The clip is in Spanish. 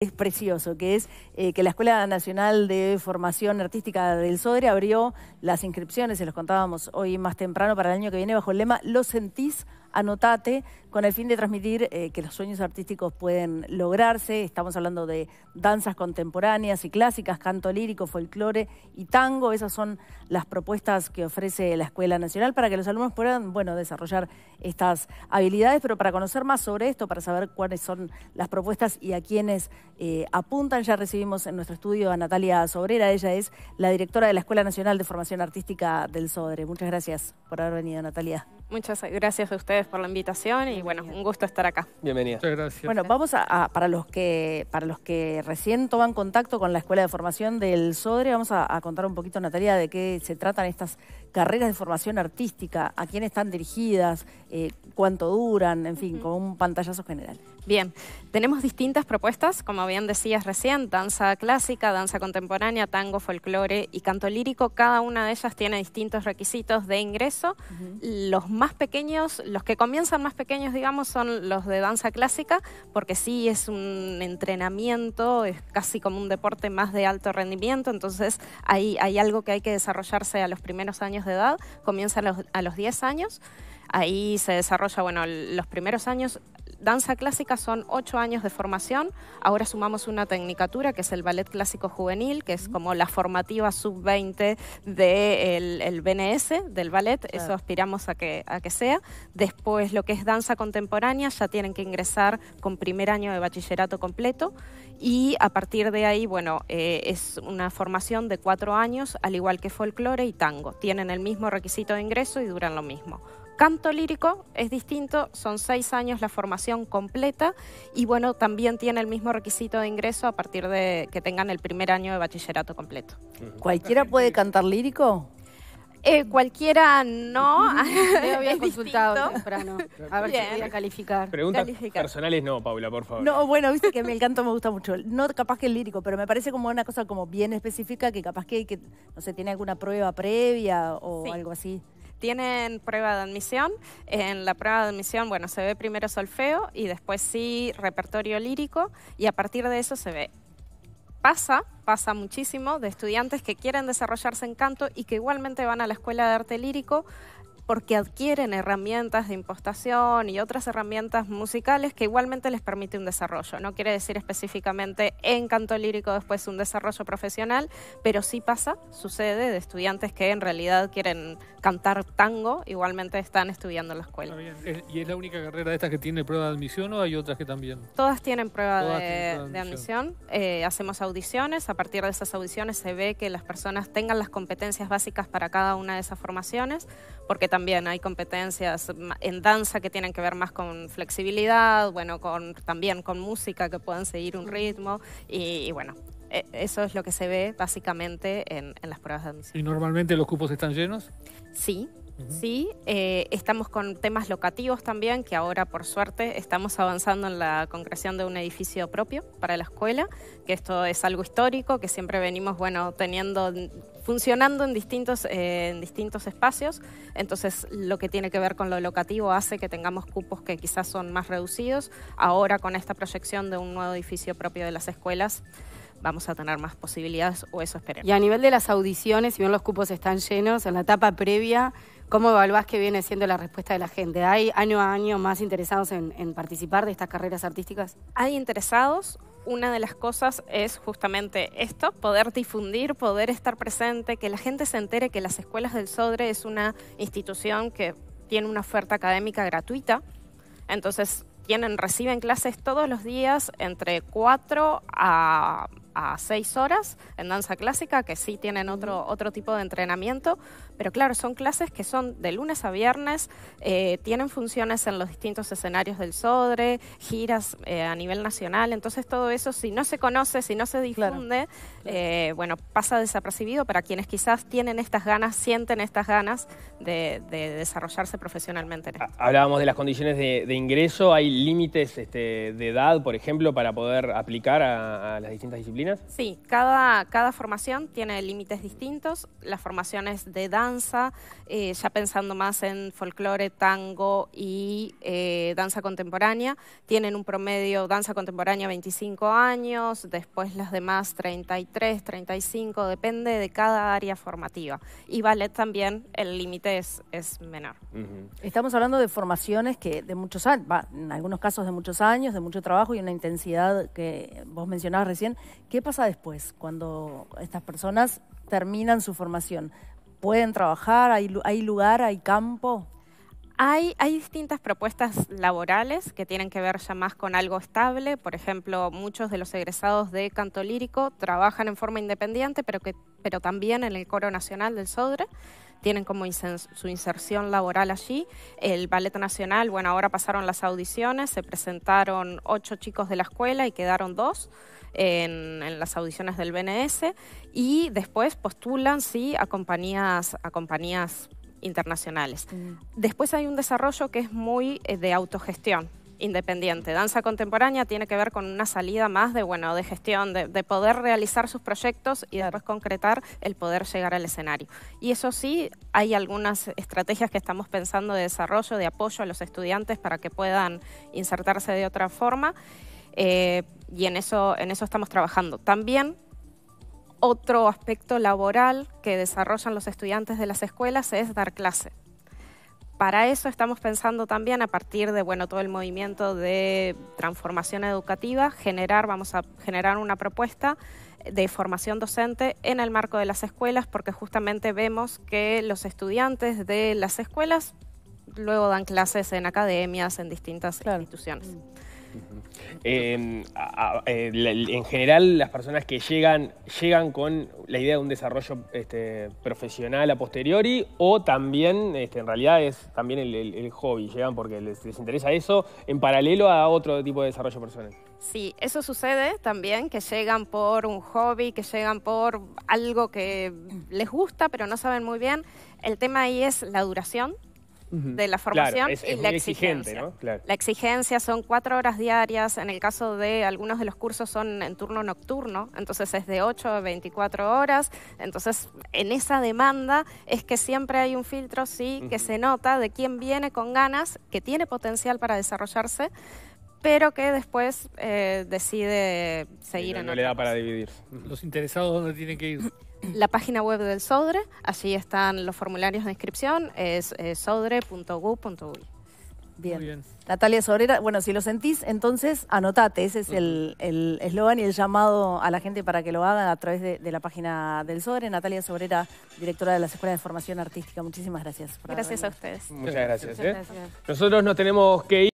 es precioso, que es eh, que la Escuela Nacional de Formación Artística del Sodre abrió las inscripciones, se los contábamos hoy más temprano, para el año que viene bajo el lema Lo sentís anotate con el fin de transmitir eh, que los sueños artísticos pueden lograrse. Estamos hablando de danzas contemporáneas y clásicas, canto lírico, folclore y tango. Esas son las propuestas que ofrece la Escuela Nacional para que los alumnos puedan bueno, desarrollar estas habilidades. Pero para conocer más sobre esto, para saber cuáles son las propuestas y a quiénes eh, apuntan, ya recibimos en nuestro estudio a Natalia Sobrera. Ella es la directora de la Escuela Nacional de Formación Artística del SODRE. Muchas gracias por haber venido, Natalia. Muchas gracias a ustedes por la invitación y bueno, un gusto estar acá. Bienvenida. Muchas gracias. Bueno, vamos a, para los que para los que recién toman contacto con la escuela de formación del Sodre, vamos a, contar un poquito Natalia de qué se tratan estas carreras de formación artística, a quién están dirigidas, eh, cuánto duran, en fin, con un pantallazo general. Bien, tenemos distintas propuestas, como bien decías recién, danza clásica, danza contemporánea, tango, folclore y canto lírico. Cada una de ellas tiene distintos requisitos de ingreso. Los más pequeños, los que comienzan más pequeños, digamos, son los de danza clásica, porque sí es un entrenamiento, es casi como un deporte más de alto rendimiento, entonces hay algo que hay que desarrollarse a los primeros años de edad, comienza a los, a los 10 años. Ahí se desarrolla, bueno, los primeros años danza clásica son ocho años de formación. Ahora sumamos una tecnicatura que es el ballet clásico juvenil, que es como la formativa sub-20 del BNS, del ballet. Eso aspiramos a que, a que sea. Después lo que es danza contemporánea, ya tienen que ingresar con primer año de bachillerato completo. Y a partir de ahí, bueno, eh, es una formación de cuatro años, al igual que folclore y tango. Tienen el mismo requisito de ingreso y duran lo mismo. Canto lírico es distinto, son seis años la formación completa y bueno, también tiene el mismo requisito de ingreso a partir de que tengan el primer año de bachillerato completo. ¿Cualquiera puede cantar lírico? Eh, cualquiera no. había consultado temprano. A ver si quería calificar. Preguntas personales no, Paula, por favor. No, bueno, viste que el canto me gusta mucho. No capaz que el lírico, pero me parece como una cosa como bien específica que capaz que, no sé, tiene alguna prueba previa o algo así tienen prueba de admisión. En la prueba de admisión, bueno, se ve primero solfeo y después sí repertorio lírico y a partir de eso se ve pasa, pasa muchísimo, de estudiantes que quieren desarrollarse en canto y que igualmente van a la escuela de arte lírico porque adquieren herramientas de impostación y otras herramientas musicales que igualmente les permite un desarrollo. No quiere decir específicamente en canto lírico después un desarrollo profesional, pero sí pasa, sucede de estudiantes que en realidad quieren cantar tango, igualmente están estudiando en la escuela. Eh, ¿Y es la única carrera de estas que tiene prueba de admisión o hay otras que también? Todas tienen prueba, de, admisión. Eh, hacemos audiciones, a partir de esas audiciones se ve que las personas tengan las competencias básicas para cada una de esas formaciones porque también hay competencias en danza que tienen que ver más con flexibilidad, bueno, con, también con música que puedan seguir un ritmo y, bueno, e-, eso es lo que se ve básicamente en, las pruebas de danza. ¿Y normalmente los cupos están llenos? Sí, Sí, eh, estamos con temas locativos también, que ahora por suerte estamos avanzando en la concreción de un edificio propio para la escuela, que esto es algo histórico, que siempre venimos, bueno, teniendo, funcionando en distintos, eh, en distintos espacios, entonces lo que tiene que ver con lo locativo hace que tengamos cupos que quizás son más reducidos, ahora con esta proyección de un nuevo edificio propio de las escuelas vamos a tener más posibilidades o eso esperemos. Y a nivel de las audiciones, si bien los cupos están llenos, en la etapa previa ¿Cómo evaluás que viene siendo la respuesta de la gente? ¿Hay año a año más interesados en, participar de estas carreras artísticas? Hay interesados, una de las cosas es justamente esto, poder difundir, poder estar presente, que la gente se entere que las escuelas del Sodre es una institución que tiene una oferta académica gratuita. Entonces, tienen, reciben clases todos los días entre 4 a a seis horas en danza clásica, que sí tienen otro, otro tipo de entrenamiento, pero claro, son clases que son de lunes a viernes, eh, tienen funciones en los distintos escenarios del Sodre, giras eh, a nivel nacional, entonces todo eso, si no se conoce, si no se difunde, eh, bueno, pasa desapercibido para quienes quizás tienen estas ganas, sienten estas ganas de, desarrollarse profesionalmente. Hablábamos de las condiciones de, ingreso, ¿hay límites este, de edad, por ejemplo, para poder aplicar a las distintas disciplinas? Sí, cada, cada formación tiene límites distintos. Las formaciones de danza, eh, ya pensando más en folclore, tango y eh, danza contemporánea, tienen un promedio danza contemporánea 25 años, después las demás 33, 35, depende de cada área formativa. Y ballet también, el límite es, menor. Estamos hablando de formaciones que de muchos años, en algunos casos de muchos años, de mucho trabajo y una intensidad que vos mencionabas recién, que ¿Qué pasa después cuando estas personas terminan su formación? ¿Pueden trabajar? ¿Hay, hay lugar? ¿Hay campo? Hay, hay, distintas propuestas laborales que tienen que ver ya más con algo estable. Por ejemplo, muchos de los egresados de canto lírico trabajan en forma independiente, pero, que, pero también en el coro nacional del Sodre tienen como su inserción laboral allí. El Ballet Nacional, bueno, ahora pasaron las audiciones, se presentaron ocho chicos de la escuela y quedaron dos. En, las audiciones del BNS y después postulan sí a compañías, a compañías internacionales. Mm. Después hay un desarrollo que es muy eh, de autogestión independiente. Danza contemporánea tiene que ver con una salida más de, bueno, de gestión, de, poder realizar sus proyectos y después concretar el poder llegar al escenario. Y eso sí, hay algunas estrategias que estamos pensando de desarrollo, de apoyo a los estudiantes para que puedan insertarse de otra forma. Eh, y en eso, en eso estamos trabajando. También otro aspecto laboral que desarrollan los estudiantes de las escuelas es dar clases. Para eso estamos pensando también a partir de bueno, todo el movimiento de transformación educativa, generar, vamos a generar una propuesta de formación docente en el marco de las escuelas, porque justamente vemos que los estudiantes de las escuelas luego dan clases en academias, en distintas instituciones. Mm. Em, eh, en general, las personas que llegan, llegan con la idea de un desarrollo este, profesional a posteriori o también, este, en realidad, es también el, hobby, llegan porque les, les, interesa eso en paralelo a otro tipo de desarrollo personal. Sí, eso sucede también, que llegan por un hobby, que llegan por algo que les gusta, pero no saben muy bien. El tema ahí es la duración de la formación y la exigencia. La exigencia son cuatro horas diarias, en el caso de algunos de los cursos son en turno nocturno, entonces es de 8 a 24 horas, entonces en esa demanda es que siempre hay un filtro, sí, que se nota de quién viene con ganas, que tiene potencial para desarrollarse, pero que después eh, decide seguir no, en no le da para dividir. Los interesados, ¿dónde tienen que ir? la página web del SODRE, allí están los formularios de inscripción, es eh, Bien. Natalia Sobrera, bueno, si lo sentís, entonces anotate. Ese es el eslogan y el llamado a la gente para que lo haga a través de, la página del SODRE. Natalia Sobrera, directora de la Escuela de Formación Artística. Muchísimas gracias. Por gracias a ustedes. Muchas gracias. Muchas ¿eh? gracias. Nosotros nos tenemos que ir.